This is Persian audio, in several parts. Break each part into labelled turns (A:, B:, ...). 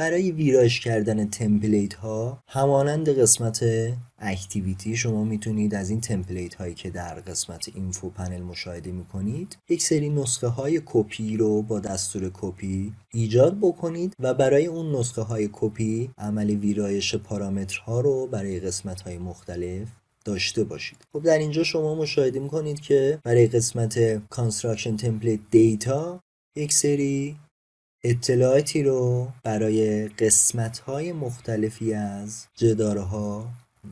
A: برای ویرایش کردن تمپلیت ها همانند قسمت اکتیویتی شما میتونید از این تمپلیت هایی که در قسمت اینفو پنل مشاهده میکنید یک سری نسخه های کپی رو با دستور کپی ایجاد بکنید و برای اون نسخه های کپی عمل ویرایش پارامترها رو برای قسمت های مختلف داشته باشید خب در اینجا شما مشاهده میکنید که برای قسمت کانستراکشن تمپلیت دیتا یک سری اطلاعاتی رو برای قسمت های مختلفی از جداره ها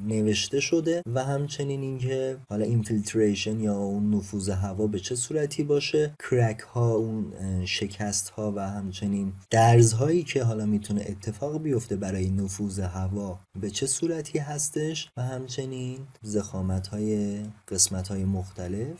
A: نوشته شده و همچنین اینکه حالا اینفیلتریشن یا اون نفوذ هوا به چه صورتی باشه کرک ها اون شکست ها و همچنین درز هایی که حالا میتونه اتفاق بیفته برای نفوذ هوا به چه صورتی هستش و همچنین زخامت های قسمت های مختلف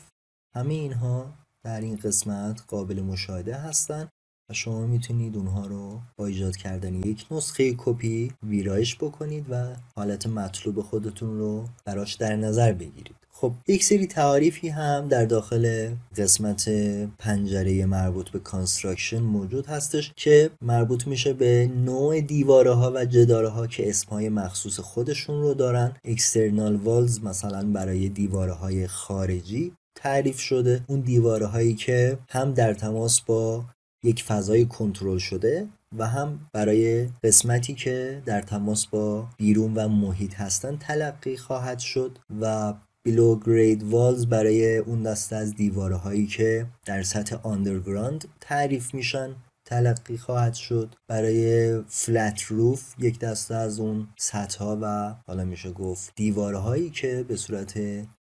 A: همه اینها در این قسمت قابل مشاهده هستند شما میتونید اونها رو با ایجاد کردن یک نسخه کپی ویرایش بکنید و حالت مطلوب خودتون رو براش در نظر بگیرید خب یک سری تعاریفی هم در داخل قسمت پنجره مربوط به کانستراکشن موجود هستش که مربوط میشه به نوع دیواره ها و جداره ها که اسمهای مخصوص خودشون رو دارن اکسترنال والز مثلا برای دیواره های خارجی تعریف شده اون دیواره هایی که هم در تماس با یک فضای کنترل شده و هم برای قسمتی که در تماس با بیرون و محیط هستن تلقی خواهد شد و بیلو گرید والز برای اون دسته از دیواره هایی که در سطح آندرگراند تعریف میشن تلقی خواهد شد برای فلت روف یک دسته از اون سطح و حالا میشه گفت دیواره هایی که به صورت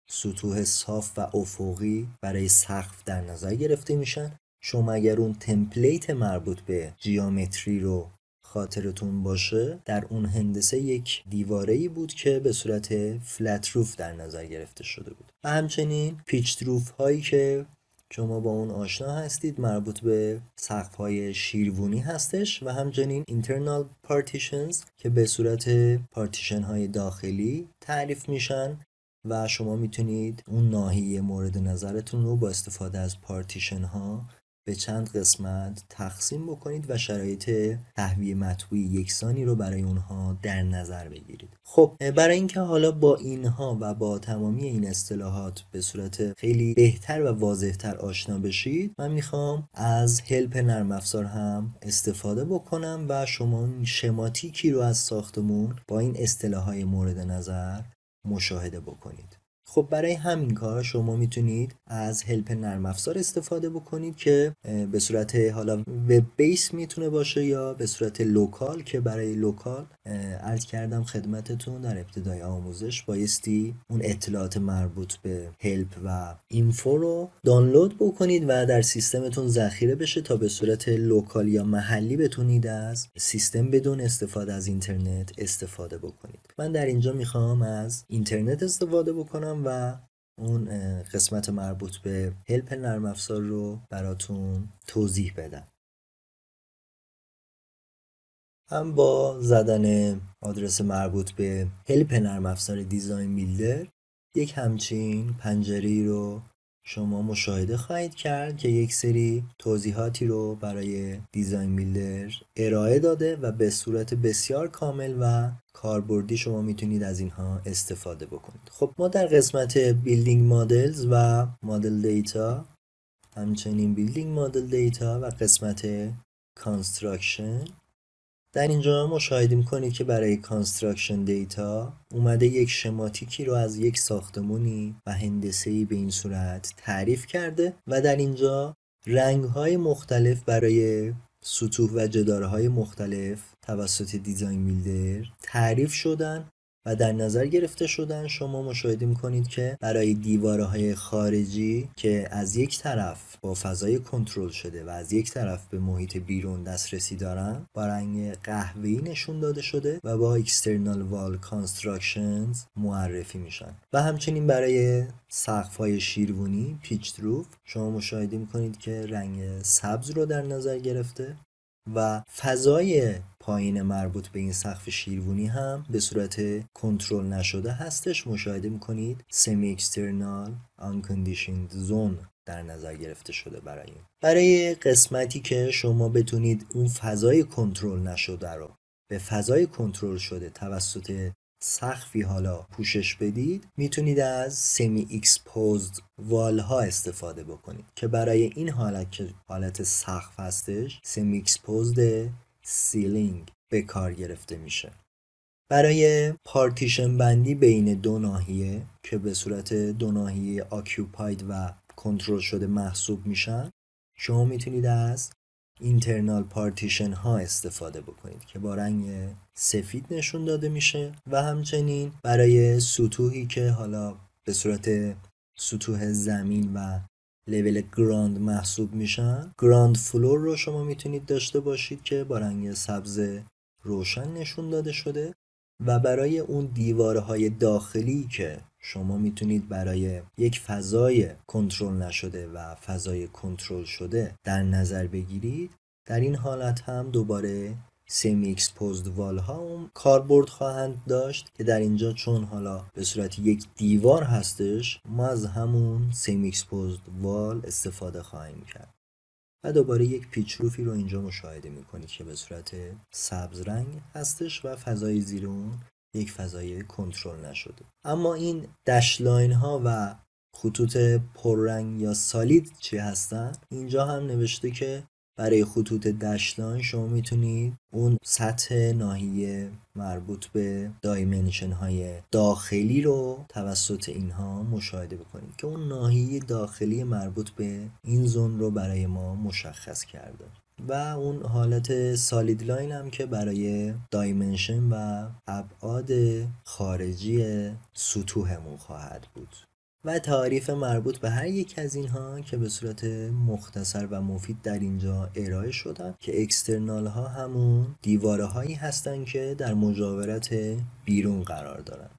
A: سطوح صاف و افقی برای سقف در نظر گرفته میشن شما اگر اون تمپلیت مربوط به جیومتری رو خاطرتون باشه در اون هندسه یک دیواره ای بود که به صورت فلت روف در نظر گرفته شده بود و همچنین پیچ روف هایی که شما با اون آشنا هستید مربوط به سقف های شیروانی هستش و همچنین اینترنال پارتیشنز که به صورت پارتیشن های داخلی تعریف میشن و شما میتونید اون ناحیه مورد نظرتون رو با استفاده از پارتیشن ها به چند قسمت تقسیم بکنید و شرایط تهویه مطبوعی یکسانی رو برای اونها در نظر بگیرید خب برای اینکه حالا با اینها و با تمامی این اصطلاحات به صورت خیلی بهتر و واضحتر آشنا بشید من میخوام از هلپ نرم افزار هم استفاده بکنم و شما شماتیکی رو از ساختمون با این اصطلاحات مورد نظر مشاهده بکنید خب برای همین کار شما میتونید از هلپ نرم افزار استفاده بکنید که به صورت حالا وب بیس میتونه باشه یا به صورت لوکال که برای لوکال عرض کردم خدمتتون در ابتدای آموزش بایستی اون اطلاعات مربوط به هلپ و اینفو رو دانلود بکنید و در سیستمتون ذخیره بشه تا به صورت لوکال یا محلی بتونید از سیستم بدون استفاده از اینترنت استفاده بکنید من در اینجا میخوام از اینترنت استفاده بکنم و اون قسمت مربوط به هلپ نرم افزار رو براتون توضیح بدم هم با زدن آدرس مربوط به هلپ نرم افزار دیزاین بیلدر یک همچین پنجره رو شما مشاهده خواهید کرد که یک سری توضیحاتی رو برای دیزاین بیلدر ارائه داده و به صورت بسیار کامل و کاربردی شما میتونید از اینها استفاده بکنید خب ما در قسمت بیلدینگ مدلز و مدل دیتا همچنین بیلدینگ مدل دیتا و قسمت کانستراکشن در اینجا مشاهده میکنید که برای کانستراکشن دیتا اومده یک شماتیکی رو از یک ساختمونی و ای به این صورت تعریف کرده و در اینجا رنگ های مختلف برای سطوح و جدارهای مختلف توسط دیزاین بیلدر تعریف شدن و در نظر گرفته شدن شما مشاهده میکنید که برای دیوارهای خارجی که از یک طرف با فضای کنترل شده و از یک طرف به محیط بیرون دسترسی دارن با رنگ قهوه‌ای نشون داده شده و با External وال Constructions معرفی میشن و همچنین برای های شیروانی پیچ روف شما مشاهده میکنید که رنگ سبز رو در نظر گرفته و فضای پایین مربوط به این سقف شیروانی هم به صورت کنترل نشده هستش مشاهده میکنید سمی اکسترنال unconditioned زون در نظر گرفته شده برای این برای قسمتی که شما بتونید اون فضای کنترل نشده رو به فضای کنترل شده توسط سخفی حالا پوشش بدید میتونید از سمی اکسپوزد وال ها استفاده بکنید که برای این حالت که حالت سقف هستش سمی اکسپوزد سیلینگ به کار گرفته میشه برای پارتیشن بندی بین دو ناحیه که به صورت دو ناحیه اکیوپاید و کنترل شده محسوب میشن شما میتونید از اینترنال پارتیشن ها استفاده بکنید که با رنگ سفید نشون داده میشه و همچنین برای سطوحی که حالا به صورت سطوح زمین و لول گراند محسوب میشن گراند فلور رو شما میتونید داشته باشید که با رنگ سبز روشن نشون داده شده و برای اون دیوارهای داخلی که شما میتونید برای یک فضای کنترل نشده و فضای کنترل شده در نظر بگیرید در این حالت هم دوباره سمی اکسپوزد وال ها هم کاربرد خواهند داشت که در اینجا چون حالا به صورت یک دیوار هستش ما از همون سمی اکسپوزد وال استفاده خواهیم کرد و دوباره یک پیچروفی رو اینجا مشاهده میکنید که به صورت سبز رنگ هستش و فضای زیر اون یک فضای کنترل نشده اما این دشلاین ها و خطوط پررنگ یا سالید چی هستن اینجا هم نوشته که برای خطوط دشتان شما میتونید اون سطح ناحیه مربوط به دایمنشن های داخلی رو توسط اینها مشاهده بکنید که اون ناحیه داخلی مربوط به این زون رو برای ما مشخص کرده و اون حالت سالید لاین هم که برای دایمنشن و ابعاد خارجی سطوحمون خواهد بود و تعاریف مربوط به هر یک از اینها که به صورت مختصر و مفید در اینجا ارائه شدن که اکسترنال ها همون دیواره هایی هستن که در مجاورت بیرون قرار دارن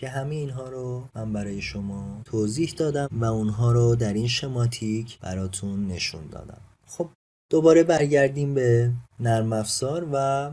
A: که همه اینها رو من برای شما توضیح دادم و اونها رو در این شماتیک براتون نشون دادم خب دوباره برگردیم به نرم افزار و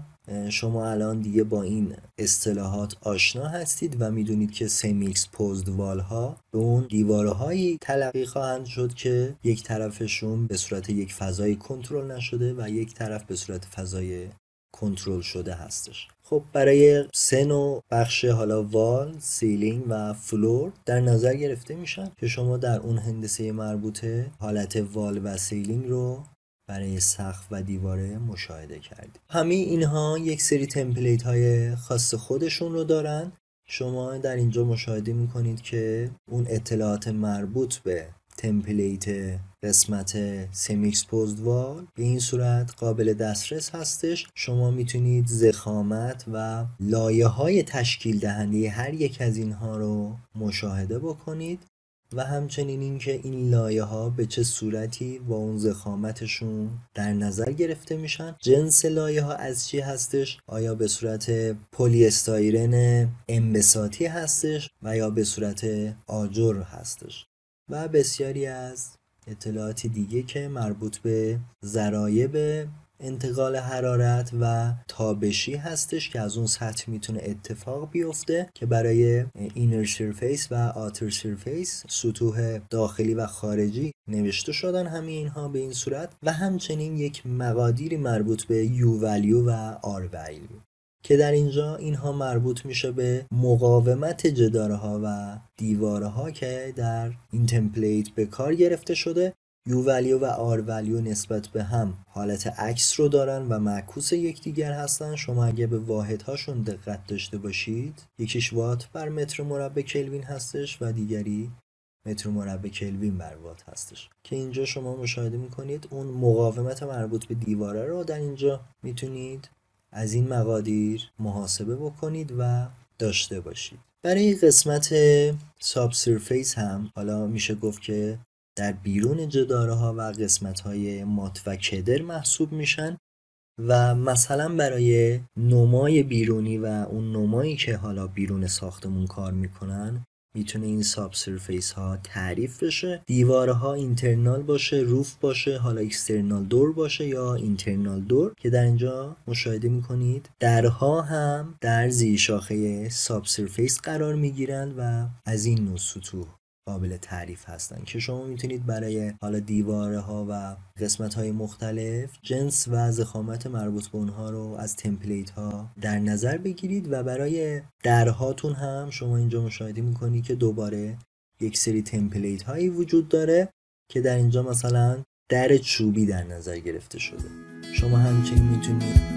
A: شما الان دیگه با این اصطلاحات آشنا هستید و میدونید که سمیکس پوزد ها به اون دیوارهایی تلقی خواهند شد که یک طرفشون به صورت یک فضای کنترل نشده و یک طرف به صورت فضای کنترل شده هستش خب برای سن و بخش حالا وال، سیلینگ و فلور در نظر گرفته میشن که شما در اون هندسه مربوطه حالت وال و سیلینگ رو برای سقف و دیواره مشاهده کردیم همه اینها یک سری تمپلیت های خاص خودشون رو دارن شما در اینجا مشاهده میکنید که اون اطلاعات مربوط به تمپلیت قسمت سمیکس پوزدوال به این صورت قابل دسترس هستش شما میتونید زخامت و لایه های تشکیل دهنده هر یک از اینها رو مشاهده بکنید و همچنین اینکه این لایه ها به چه صورتی و اون زخامتشون در نظر گرفته میشن جنس لایه ها از چی هستش آیا به صورت پلی استایرن انبساطی هستش و یا به صورت آجر هستش و بسیاری از اطلاعات دیگه که مربوط به ذرایب انتقال حرارت و تابشی هستش که از اون سطح میتونه اتفاق بیفته که برای اینر سرفیس و آتر سرفیس سطوح داخلی و خارجی نوشته شدن همه اینها به این صورت و همچنین یک مقادیری مربوط به یو ولیو و آر ولیو که در اینجا اینها مربوط میشه به مقاومت جدارها و دیوارها که در این تمپلیت به کار گرفته شده یو و آر ولیو نسبت به هم حالت عکس رو دارن و معکوس یکدیگر هستن شما اگه به واحدهاشون دقت داشته باشید یکیش وات بر متر مربع کلوین هستش و دیگری متر مربع کلوین بر وات هستش که اینجا شما مشاهده میکنید اون مقاومت مربوط به دیواره رو در اینجا میتونید از این مقادیر محاسبه بکنید و داشته باشید برای قسمت ساب سرفیس هم حالا میشه گفت که در بیرون جداره ها و قسمت های مات و کدر محسوب میشن و مثلا برای نمای بیرونی و اون نمایی که حالا بیرون ساختمون کار میکنن میتونه این ساب سرفیس ها تعریف بشه دیواره ها اینترنال باشه روف باشه حالا اکسترنال دور باشه یا اینترنال دور که در اینجا مشاهده میکنید درها هم در زیر شاخه ساب سرفیس قرار میگیرند و از این نوع سطوح قابل تعریف هستن که شما میتونید برای حالا دیواره ها و قسمت های مختلف جنس و زخامت مربوط به اونها رو از تمپلیت ها در نظر بگیرید و برای درهاتون هم شما اینجا مشاهده میکنید که دوباره یک سری تمپلیت هایی وجود داره که در اینجا مثلا در چوبی در نظر گرفته شده شما همچنین میتونید